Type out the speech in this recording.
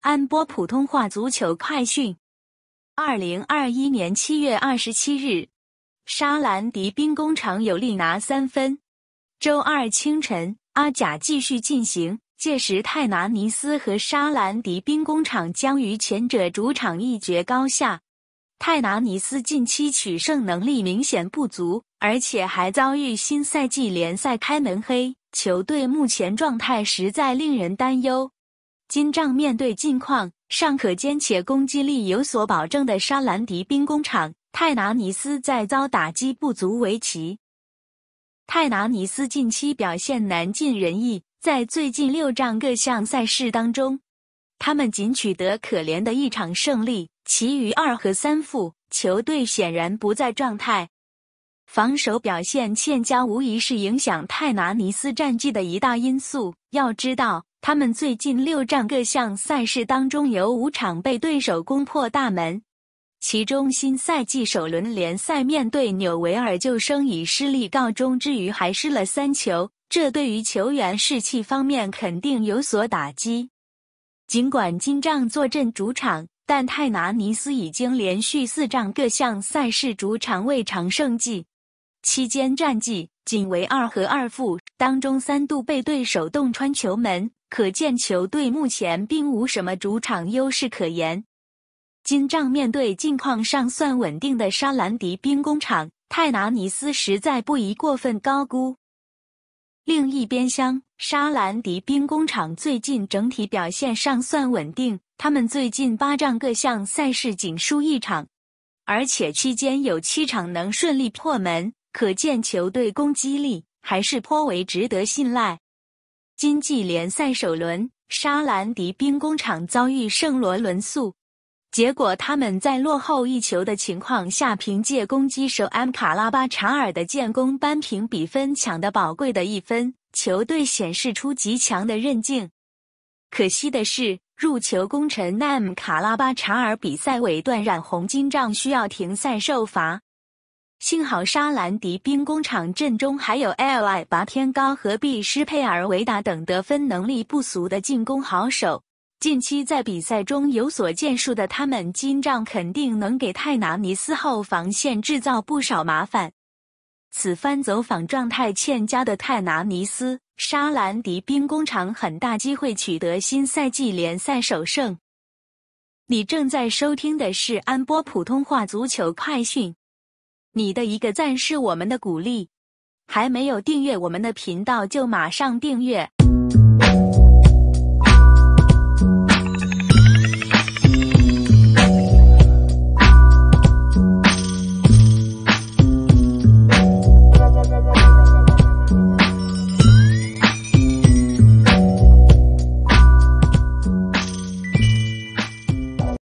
安波普通话足球快讯：二零二一年七月二十七日，沙兰迪兵工厂有力拿三分。周二清晨，阿贾继续进行，届时泰拿尼斯和沙兰迪兵工厂将与前者主场一决高下。泰拿尼斯近期取胜能力明显不足，而且还遭遇新赛季联赛开门黑，球队目前状态实在令人担忧。金帐面对近况尚可兼且攻击力有所保证的沙兰迪兵工厂，泰纳尼斯再遭打击不足为奇。泰纳尼斯近期表现难尽人意，在最近六仗各项赛事当中，他们仅取得可怜的一场胜利，其余二和三负，球队显然不在状态。防守表现欠佳，无疑是影响泰纳尼斯战绩的一大因素。要知道。他们最近六战各项赛事当中有五场被对手攻破大门，其中新赛季首轮联赛面对纽维尔救生以失利告终之余还失了三球，这对于球员士气方面肯定有所打击。尽管今仗坐镇主场，但泰拿尼斯已经连续四仗各项赛事主场未尝胜绩，期间战绩仅为二和二负，当中三度被对手洞穿球门。可见球队目前并无什么主场优势可言。今仗面对近况尚算稳定的沙兰迪兵工厂，泰拿尼斯实在不宜过分高估。另一边厢，沙兰迪兵工厂最近整体表现尚算稳定，他们最近八仗各项赛事仅输一场，而且期间有七场能顺利破门，可见球队攻击力还是颇为值得信赖。今季联赛首轮，沙兰迪兵工厂遭遇圣罗伦素，结果他们在落后一球的情况下，凭借攻击手安卡拉巴查尔的建功扳平比分，抢得宝贵的一分，球队显示出极强的韧劲。可惜的是，入球功臣姆卡拉巴查尔比赛尾段染红金仗，需要停赛受罚。幸好沙兰迪兵工厂阵中还有 L 尔拔天高和毕施佩尔维达等得分能力不俗的进攻好手，近期在比赛中有所建树的他们，今仗肯定能给泰拿尼斯后防线制造不少麻烦。此番走访状态欠佳的泰拿尼斯，沙兰迪兵工厂很大机会取得新赛季联赛首胜。你正在收听的是安波普通话足球快讯。你的一个赞是我们的鼓励，还没有订阅我们的频道就马上订阅。